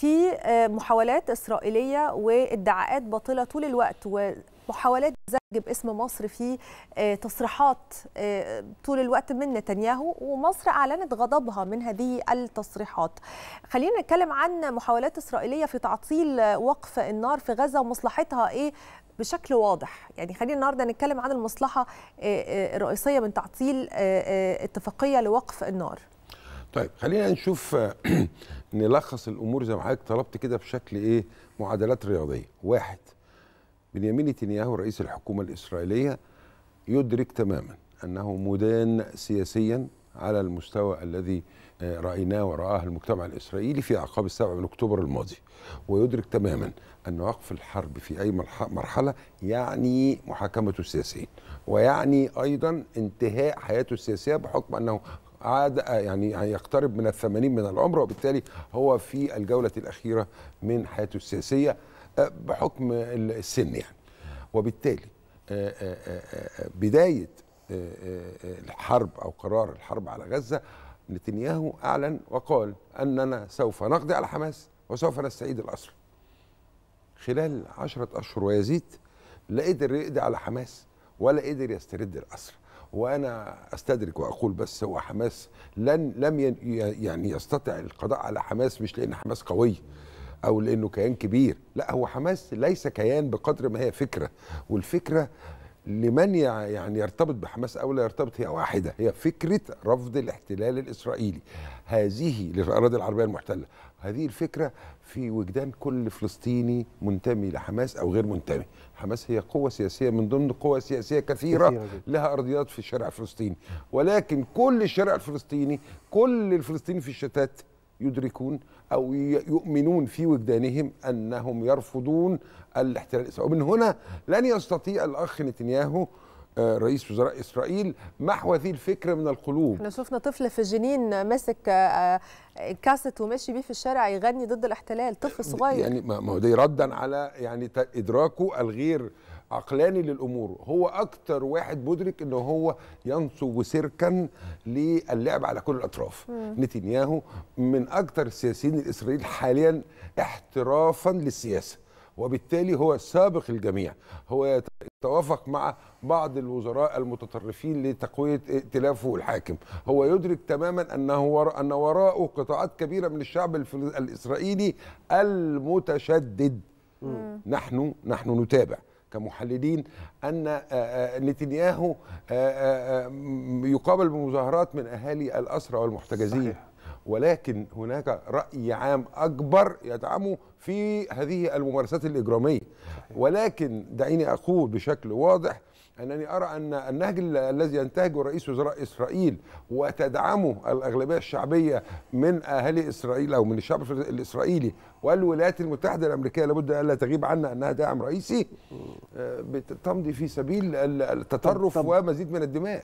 في آه، محاولات إسرائيلية وادعاءات باطلة طول الوقت ومحاولات زج باسم مصر في آه، تصريحات آه، طول الوقت من نتنياهو ومصر أعلنت غضبها من هذه التصريحات خلينا نتكلم عن محاولات إسرائيلية في تعطيل وقف النار في غزة ومصلحتها إيه بشكل واضح يعني خلينا النهارده نتكلم عن المصلحه الرئيسيه من تعطيل اتفاقيه لوقف النار طيب خلينا نشوف نلخص الامور زي ما حضرتك طلبت كده بشكل ايه معادلات رياضيه واحد بنيامين نتنياهو رئيس الحكومه الاسرائيليه يدرك تماما انه مدان سياسيا على المستوى الذي آه، رايناه ورآه المجتمع الاسرائيلي في اعقاب السابع من اكتوبر الماضي ويدرك تماما ان وقف الحرب في اي مرحله يعني محاكمته السياسيه ويعني ايضا انتهاء حياته السياسيه بحكم انه عاد آه، يعني هيقترب من الثمانين من العمر وبالتالي هو في الجولة الأخيرة من حياته السياسية آه، بحكم السن يعني وبالتالي آه، بداية الحرب أو قرار الحرب على غزة نتنياهو أعلن وقال أننا سوف نقضي على حماس وسوف نستعيد الأسر خلال عشرة أشهر ويزيد لا قدر يقضي على حماس ولا قدر يسترد الأسر وانا استدرك واقول بس هو حماس لن لم يعني يستطع القضاء على حماس مش لان حماس قويه او لانه كيان كبير لا هو حماس ليس كيان بقدر ما هي فكره والفكره لمن يعني يرتبط بحماس او لا يرتبط هي واحده هي فكره رفض الاحتلال الاسرائيلي هذه للاراضي العربيه المحتله هذه الفكره في وجدان كل فلسطيني منتمي لحماس او غير منتمي حماس هي قوه سياسيه من ضمن قوى سياسيه كثيره, لها ارضيات في الشارع الفلسطيني ولكن كل الشارع الفلسطيني كل الفلسطيني في الشتات يدركون أو يؤمنون في وجدانهم أنهم يرفضون الاحتلال الإسرائيلي ومن هنا لن يستطيع الأخ نتنياهو آه، رئيس وزراء اسرائيل محو هذه الفكره من القلوب احنا شفنا طفل في جنين ماسك آه، آه، كاسيت وماشي بيه في الشارع يغني ضد الاحتلال طفل صغير يعني ما هو ده ردا على يعني ادراكه الغير عقلاني للامور هو اكتر واحد مدرك ان هو ينصب سركا للعب على كل الاطراف نتنياهو من اكتر السياسيين الاسرائيليين حاليا احترافا للسياسه وبالتالي هو سابق الجميع هو يتوافق مع بعض الوزراء المتطرفين لتقويه ائتلافه الحاكم هو يدرك تماما انه وراء ان وراءه قطاعات كبيره من الشعب الاسرائيلي المتشدد مم. نحن نحن نتابع كمحللين ان آه، آه، نتنياهو آه، يقابل بمظاهرات من اهالي الاسرى والمحتجزين صحيح. ولكن هناك راي عام اكبر يدعمه في هذه الممارسات الاجراميه ولكن دعيني اقول بشكل واضح انني ارى ان النهج الذي ينتهجه رئيس وزراء اسرائيل وتدعمه الاغلبيه الشعبيه من اهالي اسرائيل او من الشعب الاسرائيلي والولايات المتحده الامريكيه لابد ان لا تغيب عنا انها داعم رئيسي آه، تمضي في سبيل التطرف طب طب ومزيد من الدماء